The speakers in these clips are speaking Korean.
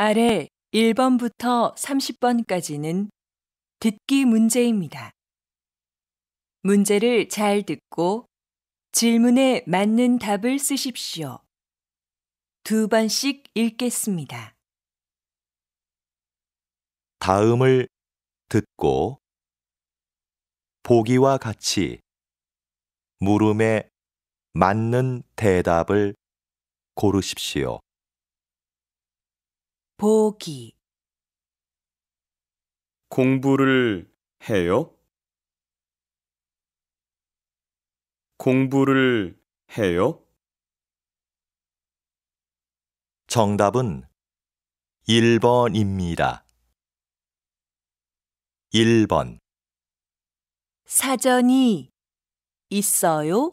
아래 1번부터 30번까지는 듣기 문제입니다. 문제를 잘 듣고 질문에 맞는 답을 쓰십시오. 두 번씩 읽겠습니다. 다음을 듣고 보기와 같이 물음에 맞는 대답을 고르십시오. 보기 공부를 해요? 공부를 해요? 정답은 1번입니다. 1번 사전이 있어요?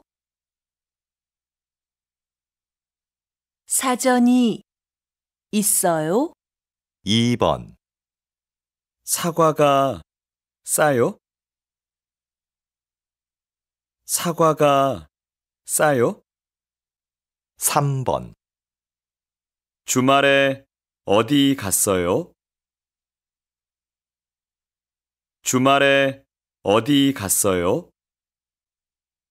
사전이 있어요? 2번 사과가 싸요? 사과가 싸요? 3번 주말에 어디 갔어요? 주말에 어디 갔어요?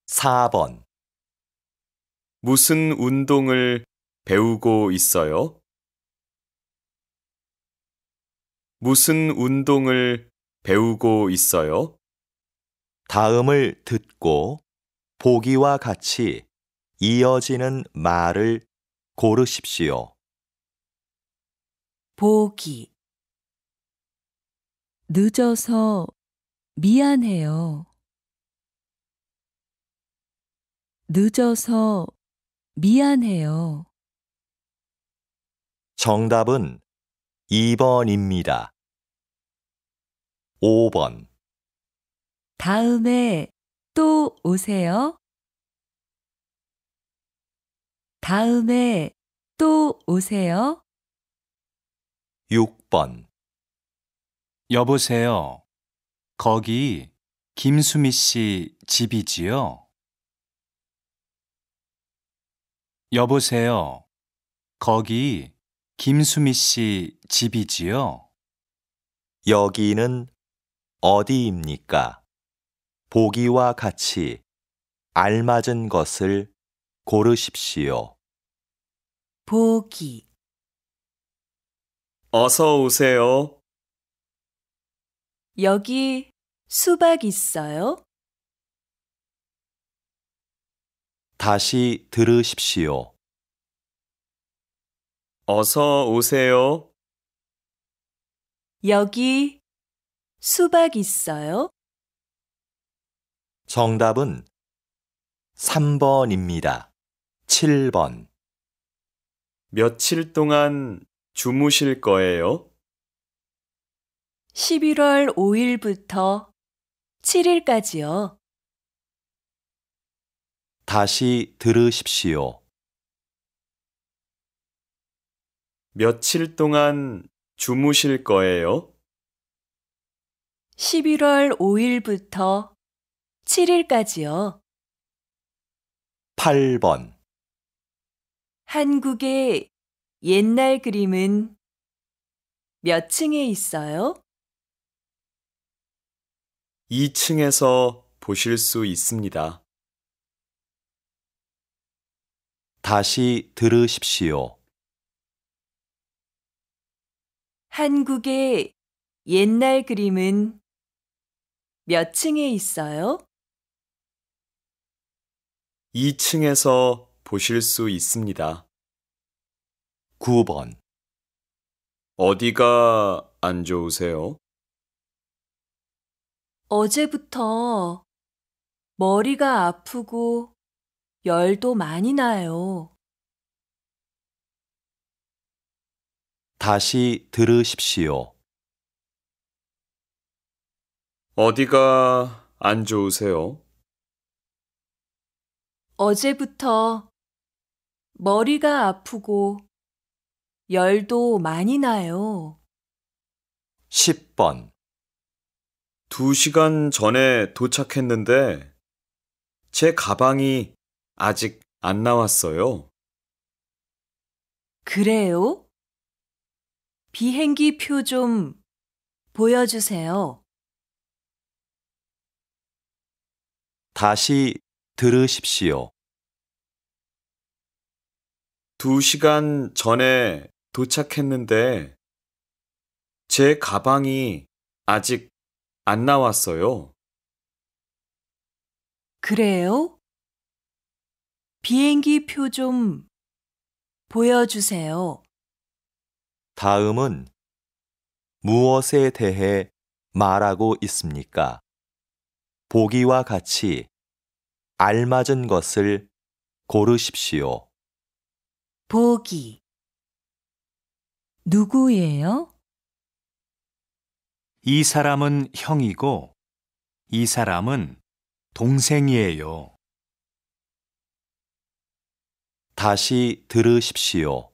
4번 무슨 운동을 배우고 있어요? 무슨 운동을 배우고 있어요? 다음을 듣고 보기와 같이 이어지는 말을 고르십시오. 보기 늦어서 미안해요. 늦어서 미안해요. 정답은 2번입니다. 5번 다음에 또 오세요. 다음에 또 오세요. 6번 여보세요. 거기 김수미 씨 집이지요? 여보세요. 거기 김수미 씨 집이지요? 여기는 어디입니까? 보기와 같이 알맞은 것을 고르십시오. 보기 어서 오세요. 여기 수박 있어요? 다시 들으십시오. 어서 오세요. 여기 수박 있어요? 정답은 3번입니다. 7번. 며칠 동안 주무실 거예요? 11월 5일부터 7일까지요. 다시 들으십시오. 며칠 동안 주무실 거예요? 11월 5일부터 7일까지요. 8번 한국의 옛날 그림은 몇 층에 있어요? 2층에서 보실 수 있습니다. 다시 들으십시오. 한국의 옛날 그림은 몇 층에 있어요? 2층에서 보실 수 있습니다. 9번 어디가 안 좋으세요? 어제부터 머리가 아프고 열도 많이 나요. 다시 들으십시오. 어디가 안 좋으세요? 어제부터 머리가 아프고 열도 많이 나요. 10번. 두 시간 전에 도착했는데 제 가방이 아직 안 나왔어요. 그래요? 비행기 표 좀 보여주세요. 다시 들으십시오. 두 시간 전에 도착했는데 제 가방이 아직 안 나왔어요. 그래요? 비행기 표 좀 보여주세요. 다음은 무엇에 대해 말하고 있습니까? 보기와 같이 알맞은 것을 고르십시오. 보기 누구예요? 이 사람은 형이고 이 사람은 동생이에요. 다시 들으십시오.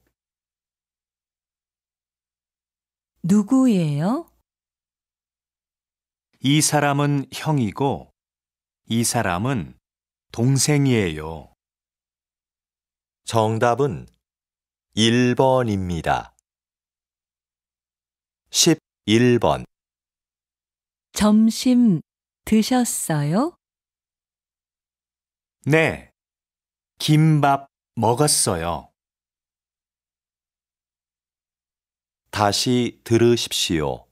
누구예요? 이 사람은 형이고 이 사람은 동생이에요. 정답은 1번입니다. 11번 점심 드셨어요? 네. 김밥 먹었어요. 다시 들으십시오.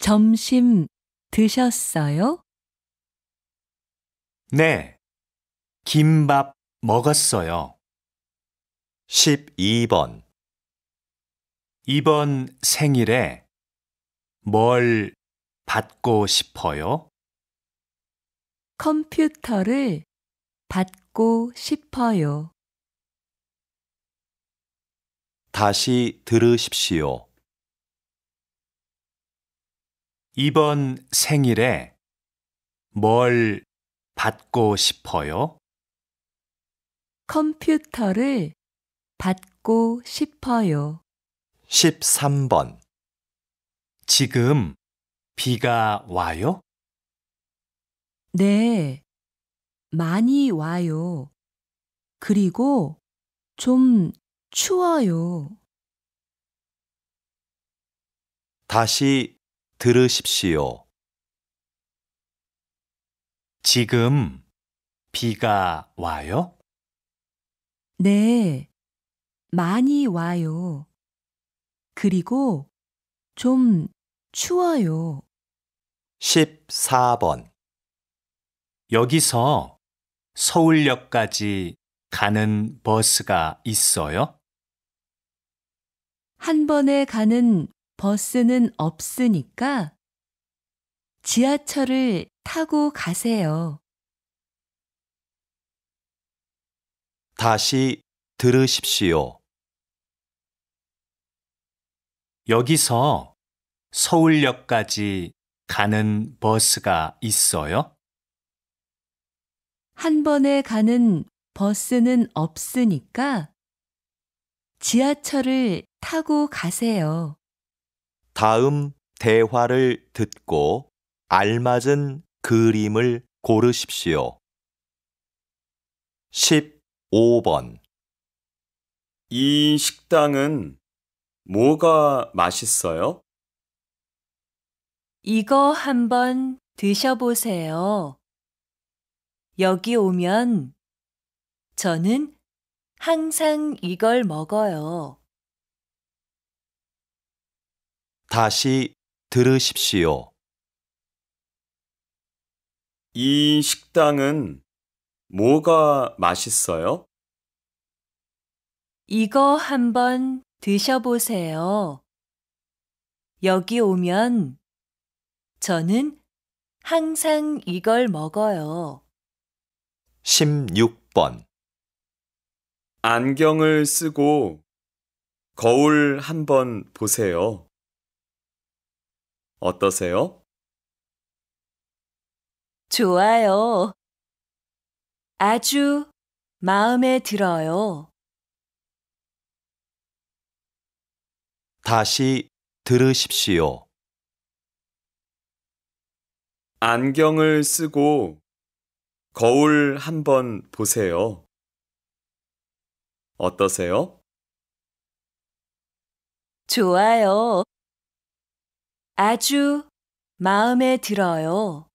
점심 드셨어요? 네. 김밥 먹었어요. 12번. 이번 생일에 뭘 받고 싶어요? 컴퓨터를 받고 싶어요. 다시 들으십시오. 이번 생일에 뭘 받고 싶어요? 컴퓨터를 받고 싶어요. 13번 지금 비가 와요? 네, 많이 와요. 그리고 좀 추워요. 다시 들으십시오. 지금 비가 와요? 네, 많이 와요. 그리고 좀 추워요. 14번 여기서 서울역까지 가는 버스가 있어요? 한 번에 가는 버스는 없으니까 지하철을 타고 가세요. 다시 들으십시오. 여기서 서울역까지 가는 버스가 있어요? 한 번에 가는 버스는 없으니까 지하철을 타고 가세요. 다음 대화를 듣고 알맞은 그림을 고르십시오. 15번 이 식당은 뭐가 맛있어요? 이거 한번 드셔보세요. 여기 오면 저는 항상 이걸 먹어요. 다시 들으십시오. 이 식당은 뭐가 맛있어요? 이거 한번 드셔보세요. 여기 오면 저는 항상 이걸 먹어요. 16번 안경을 쓰고 거울 한번 보세요. 어떠세요? 좋아요. 아주 마음에 들어요. 다시 들으십시오. 안경을 쓰고 거울 한번 보세요. 어떠세요? 좋아요. 아주 마음에 들어요.